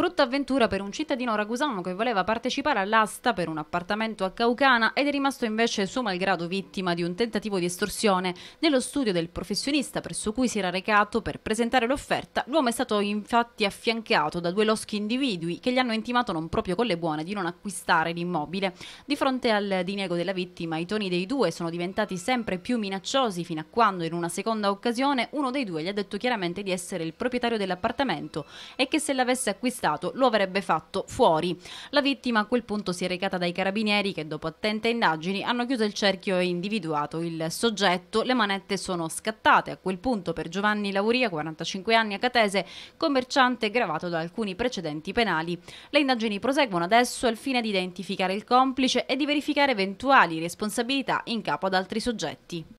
Brutta avventura per un cittadino ragusano che voleva partecipare all'asta per un appartamento a Caucana ed è rimasto invece suo malgrado vittima di un tentativo di estorsione. Nello studio del professionista presso cui si era recato per presentare l'offerta, l'uomo è stato infatti affiancato da due loschi individui che gli hanno intimato non proprio con le buone di non acquistare l'immobile. Di fronte al diniego della vittima, i toni dei due sono diventati sempre più minacciosi fino a quando in una seconda occasione uno dei due gli ha detto chiaramente di essere il proprietario dell'appartamento e che se l'avesse acquistato Stato lo avrebbe fatto fuori. La vittima a quel punto si è recata dai carabinieri che dopo attente indagini hanno chiuso il cerchio e individuato il soggetto. Le manette sono scattate a quel punto per Giovanni Lauria, 45 anni a Catese, commerciante gravato da alcuni precedenti penali. Le indagini proseguono adesso al fine di identificare il complice e di verificare eventuali responsabilità in capo ad altri soggetti.